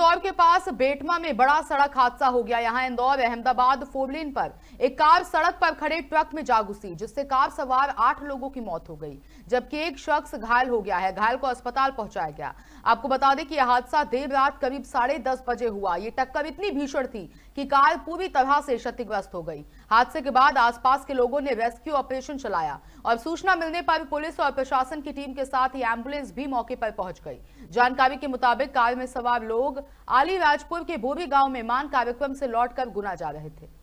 इंदौर के पास बेटमा में बड़ा सड़क हादसा हो गया यहां इंदौर अहमदाबाद फोरलेन पर एक कार सड़क पर खड़े ट्रक में जा घुसी जिससे कार सवार आठ लोगों की मौत हो गई जबकि एक शख्स घायल हो गया है घायल को अस्पताल पहुंचाया गया आपको बता दें कि यह हादसा देर रात करीब साढ़े दस बजे हुआ ये टक्कर इतनी भीषण थी कि कार पूरी तरह से क्षतिग्रस्त हो गई हादसे के बाद आसपास के लोगों ने रेस्क्यू ऑपरेशन चलाया और सूचना मिलने पर पुलिस और प्रशासन की टीम के साथ ही एम्बुलेंस भी मौके पर पहुंच गई जानकारी के मुताबिक कार में सवार लोग आली राजपुर के बोरी गांव में मान कार्यक्रम से लौटकर गुना जा रहे थे